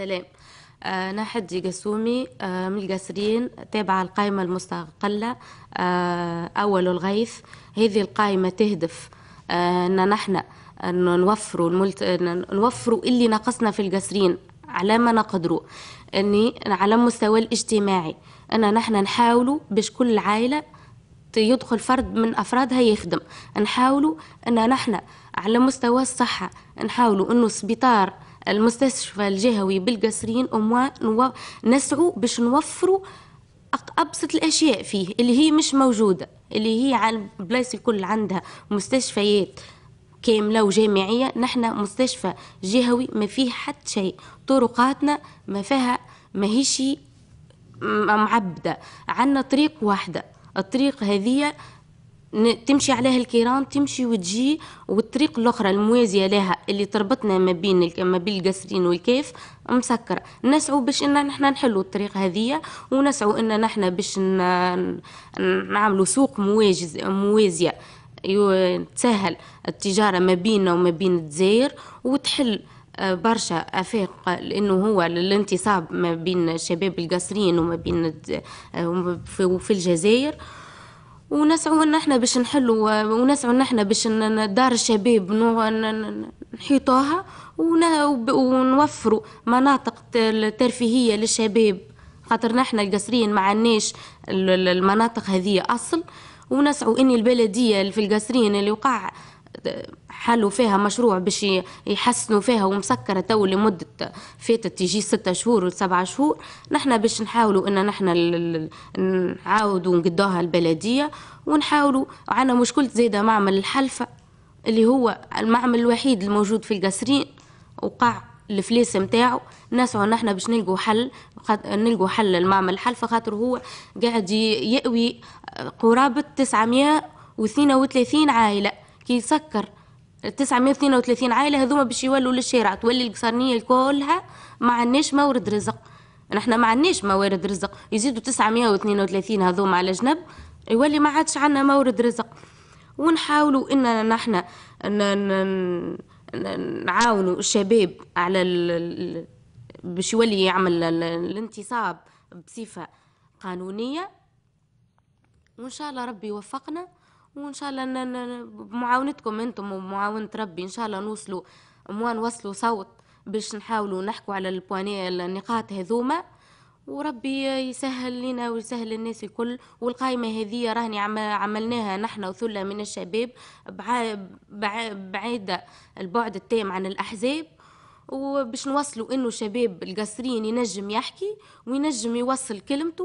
السلام آه، أنا حدي قسومي آه، من القسرين تابعة القائمة المستقلة آه، أول الغيث هذه القائمة تهدف أن نحن نوفروا الملت... نوفروا اللي نقصنا في القسرين على ما نقدروا اني على المستوى الاجتماعي ان نحن نحاولوا باش كل عائله يدخل فرد من افرادها يخدم نحاولوا ان نحن على مستوى الصحه نحاولوا انه سبيطار المستشفى الجهوي بالقصرين نسعوا باش نوفروا ابسط الاشياء فيه اللي هي مش موجوده اللي هي على البلايص الكل عندها مستشفيات كامله وجامعيه نحن مستشفى جهوي ما فيه حتى شيء طرقاتنا ما فيها ماهيش معبده عندنا طريق واحده الطريق هذه تمشي عليها الكيران تمشي وتجي والطريق الاخرى الموازيه لها اللي تربطنا ما بين ما بين القصرين والكيف مسكره نسعوا باش ان نحنا نحلوا الطريق هذية ونسعوا ان نحنا باش نعملوا سوق مواجز موازيه تسهل التجاره ما بيننا وما بين الجزائر وتحل آه، برشا افاق لانه هو الانتصاب ما بين شباب القصرين وما بين آه، وفي الجزائر ونسعوا ان احنا باش نحلوا ونسعوا ان احنا باش دار الشباب نحيطوها ونوفروا مناطق ترفيهيه للشباب خاطر نحنا القصريين ما عندناش المناطق هذه اصل ونسعوا ان البلديه في القصرين اللي وقع حلوا فيها مشروع باش يحسنوا فيها ومسكرة تو لمدة فاتت تجي ستة شهور وسبعة شهور نحن باش نحاولوا ان نحن نعاودوا نقدوها البلدية ونحاولوا عنا مشكلة زايدة معمل الحلفة اللي هو المعمل الوحيد الموجود في القصرين وقع الفليس نتاعو نسعوا نحنا باش نلقوا حل نلقوا حل المعمل الحلفة خاطر هو قاعد يأوي قرابة 932 عائلة كي يسكر 932 عائله هذوما باش يولوا للشارع تولي القصرنيه كلها ما عندناش مورد رزق نحنا ما عندناش موارد رزق يزيدوا 932 هذوما على جنب يولي ما عادش عندنا مورد رزق ونحاولوا اننا نحنا نعاونوا الشباب على باش يولي يعمل الانتصاب بصفه قانونيه وان شاء الله ربي يوفقنا وان شاء الله بمعاونتكم انتم ومعاونة ربي ان شاء الله نوصلوا اموان وصلوا صوت باش نحاولوا نحكوا على البواني النقاط هذوما وربي يسهل لنا ويسهل الناس الكل والقائمة هذه راهني عملناها نحن وثلة من الشباب بعيدة البعد التام عن الأحزاب وباش نوصلوا انه شباب القصرين ينجم يحكي وينجم يوصل كلمته